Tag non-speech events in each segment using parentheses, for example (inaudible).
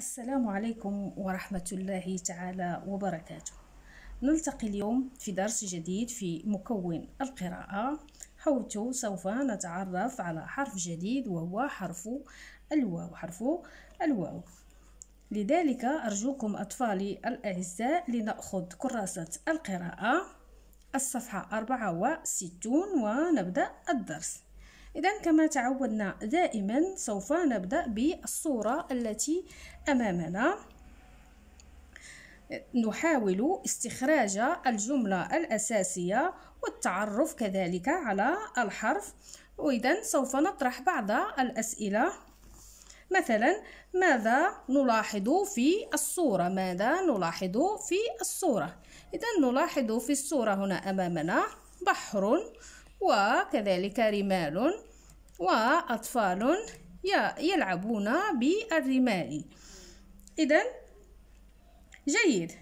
السلام عليكم ورحمة الله تعالى وبركاته نلتقي اليوم في درس جديد في مكون القراءة حيث سوف نتعرف على حرف جديد وهو حرف الواو حرف الواو لذلك أرجوكم أطفالي الأعزاء لنأخذ كراسة القراءة الصفحة 64 ونبدأ الدرس إذا كما تعودنا دائما سوف نبدأ بالصورة التي أمامنا نحاول استخراج الجملة الأساسية والتعرف كذلك على الحرف وإذا سوف نطرح بعض الأسئلة مثلا ماذا نلاحظ في الصورة ماذا نلاحظ في الصورة إذا نلاحظ في الصورة هنا أمامنا بحر وكذلك رمال وأطفال يلعبون بالرمال إذا جيد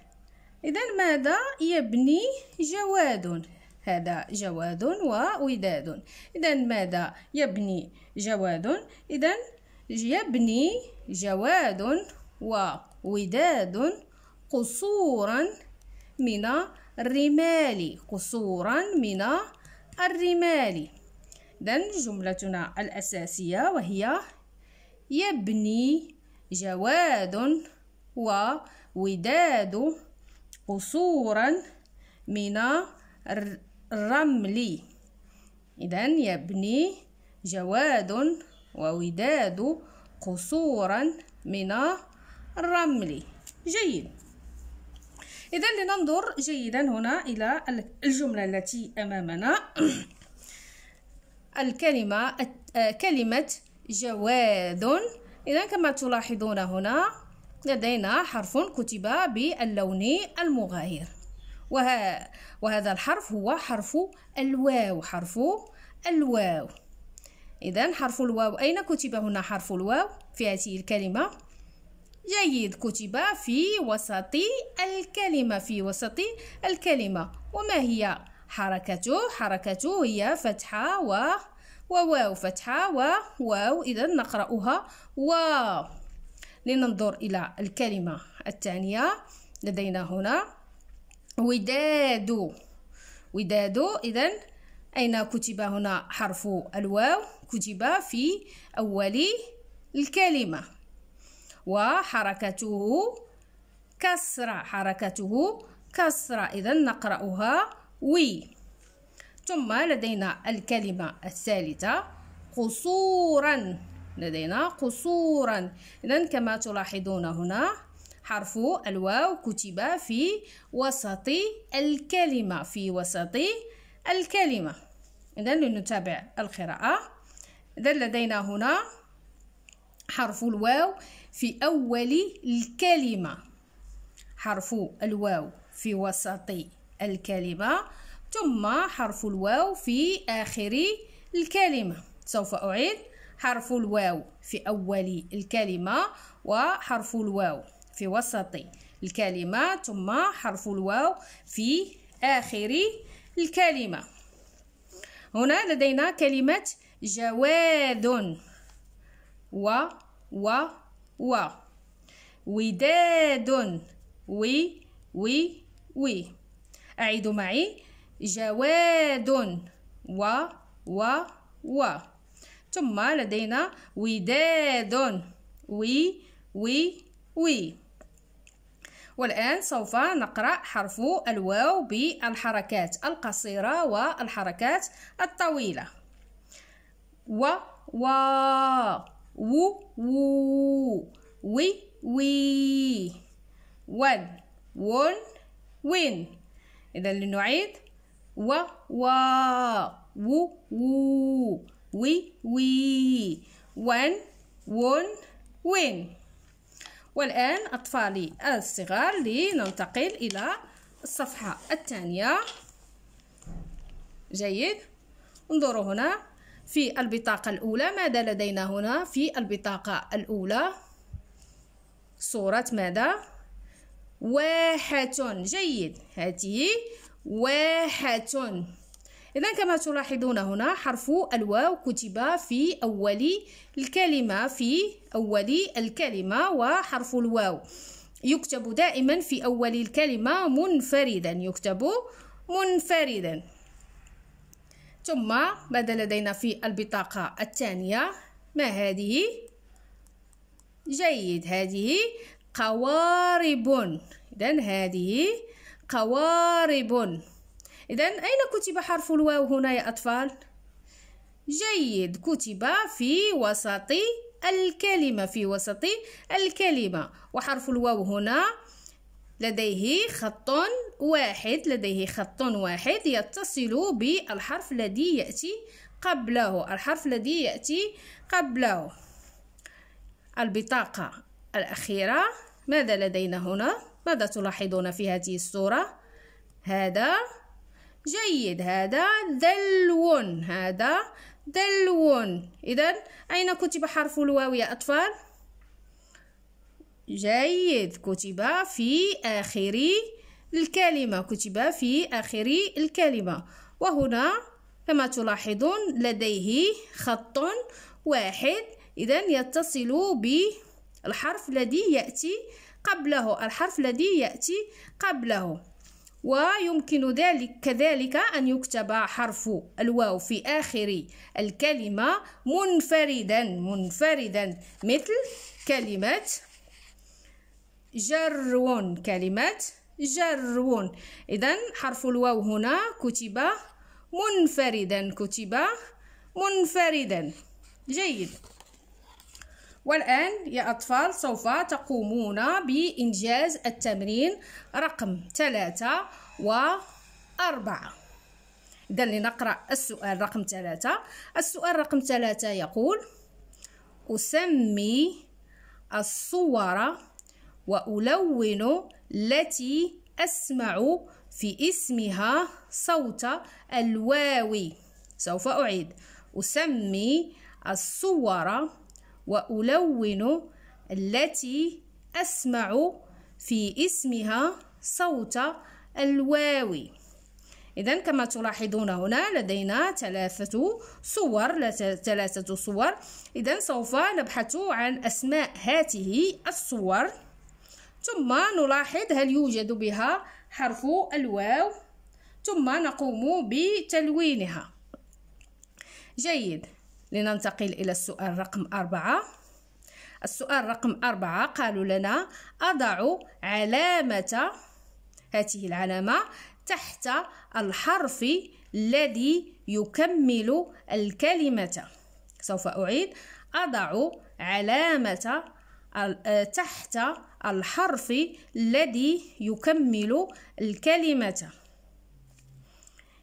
إذا ماذا يبني جواد هذا جواد ووداد إذا ماذا يبني جواد إذا يبني جواد ووداد قصورا من الرمال قصورا من الرمال إذن جملتنا الأساسية وهي يبني جواد ووداد قصورا من الرمل إذن يبني جواد ووداد قصورا من الرمل جيد إذا لننظر جيدا هنا إلى الجملة التي أمامنا (clears throat) الكلمة آه، كلمة جواد إذا كما تلاحظون هنا لدينا حرف كتب باللون المغاير وه... وهذا الحرف هو حرف الواو حرف الواو إذا حرف الواو أين كتب هنا حرف الواو في هذه الكلمة جيد كتب في وسط الكلمة في وسط الكلمة وما هي حركته حركته هي فتحة و وواو فتحة وواو إذا نقرأها و لننظر إلى الكلمة الثانية لدينا هنا وداد وداد إذا أين كتب هنا حرف الواو كتب في أول الكلمة وحركته كسرة حركته كسرة إذا نقرأها وي ثم لدينا الكلمة الثالثة قصورا لدينا قصورا إذا كما تلاحظون هنا حرف الواو كتب في وسط الكلمة في وسط الكلمة إذا لنتابع القراءة إذا لدينا هنا حرف الواو في أول الكلمة حرف الواو في وسط الكلمة ثم حرف الواو في آخر الكلمة سوف أعيد حرف الواو في أول الكلمة وحرف الواو في وسط الكلمة ثم حرف الواو في آخر الكلمة هنا لدينا كلمة جواد و و و وداد وي وي وي أعيد معي جواد و و و ثم لدينا وداد وي وي وي والآن سوف نقرأ حرف الواو بالحركات القصيرة والحركات الطويلة و و و و و و ون ون وين إذا لنعيد و و و و و و ون ون وين والآن أطفالي الصغار لننتقل إلى الصفحة الثانية جيد انظروا هنا في البطاقة الأولى ماذا لدينا هنا في البطاقة الأولى صورة ماذا واحة جيد هذه واحة إذا كما تلاحظون هنا حرف الواو كتب في أول الكلمة في أول الكلمة وحرف الواو يكتب دائما في أول الكلمة منفردا يكتب منفردا ثم ماذا لدينا في البطاقة الثانية ما هذه جيد هذه قوارب إذا هذه قوارب إذا أين كتب حرف الواو هنا يا أطفال؟ جيد كتب في وسط الكلمة في وسط الكلمة وحرف الواو هنا لديه خط واحد لديه خط واحد يتصل بالحرف الذي يأتي قبله الحرف الذي يأتي قبله البطاقة الأخيرة ماذا لدينا هنا؟ ماذا تلاحظون في هذه الصورة؟ هذا جيد هذا دلون هذا دلون إذا أين كتب حرف الواو يا أطفال؟ جيد كتب في آخر الكلمة كتب في آخر الكلمة وهنا كما تلاحظون لديه خط واحد إذا يتصل بالحرف الذي يأتي قبله الحرف الذي يأتي قبله ويمكن ذلك كذلك أن يكتب حرف الواو في آخر الكلمة منفردا منفردا مثل كلمة جرون كلمة جرون إذا حرف الواو هنا كتب منفردا كتب منفردا جيد والآن يا أطفال سوف تقومون بإنجاز التمرين رقم ثلاثة وأربعة إذا لنقرأ السؤال رقم ثلاثة السؤال رقم ثلاثة يقول أسمي الصور وألون التي أسمع في اسمها صوت الواو سوف أعيد أسمي الصور وألون التي أسمع في اسمها صوت الواو إذا كما تلاحظون هنا لدينا ثلاثة صور ثلاثة صور إذا سوف نبحث عن أسماء هذه الصور ثم نلاحظ هل يوجد بها حرف الواو ثم نقوم بتلوينها جيد لننتقل إلى السؤال رقم أربعة السؤال رقم أربعة قالوا لنا أضع علامة هذه العلامة تحت الحرف الذي يكمل الكلمة سوف أعيد أضع علامة آه، تحت الحرف الذي يكمل الكلمة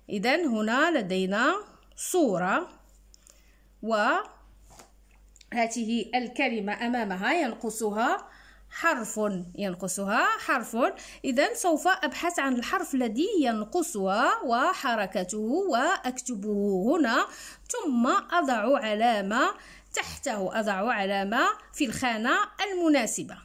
إذا هنا لدينا صورة وهذه الكلمة أمامها ينقصها حرف ينقصها حرف إذا سوف أبحث عن الحرف الذي ينقصها وحركته وأكتبه هنا ثم أضع علامة تحته أضع علامة في الخانة المناسبة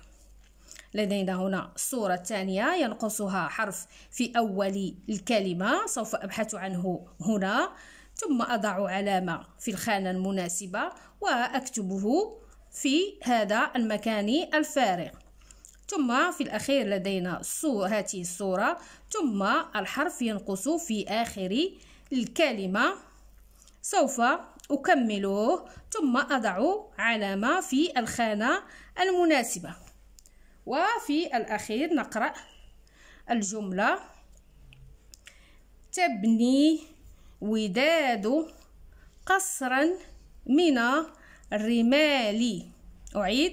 لدينا هنا الصورة الثانية ينقصها حرف في أول الكلمة سوف أبحث عنه هنا ثم أضع علامة في الخانة المناسبة وأكتبه في هذا المكان الفارغ ثم في الأخير لدينا هذه الصورة ثم الحرف ينقص في آخر الكلمة سوف أكمله ثم أضع علامة في الخانة المناسبة وفي الأخير نقرأ الجملة تبني وداد قصرا من الرمال أعيد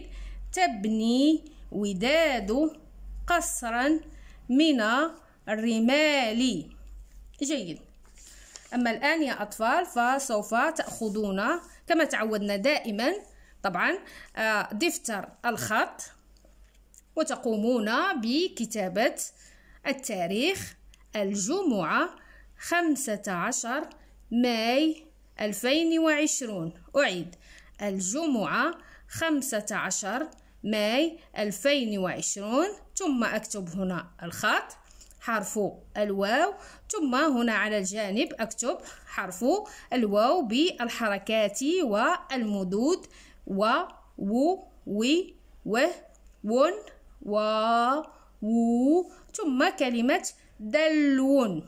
تبني وداد قصرا من الرمال جيد أما الآن يا أطفال فسوف تأخذون كما تعودنا دائما طبعا آه، دفتر الخط وتقومون بكتابة التاريخ الجمعة 15 ماي 2020 أعيد الجمعة 15 ماي 2020 ثم أكتب هنا الخط حرف الواو ثم هنا على الجانب أكتب حرف الواو بالحركات والمدود و و و و ون و و ثم كلمة دلون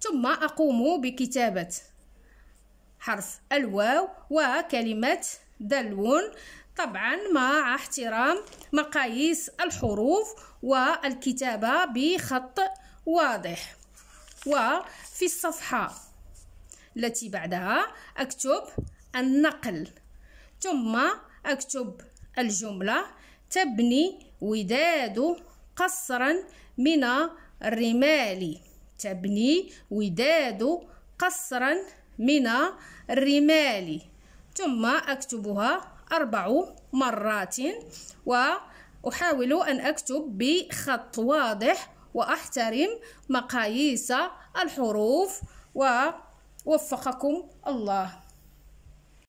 ثم أقوم بكتابة حرف الواو وكلمة دلون طبعا مع احترام مقاييس الحروف والكتابة بخط واضح وفي الصفحة التي بعدها أكتب النقل ثم أكتب الجملة تبني وداد قصرا من الرمال تبني وداد قصرا من الرمال ثم أكتبها أربع مرات وأحاول أن أكتب بخط واضح وأحترم مقاييس الحروف ووفقكم الله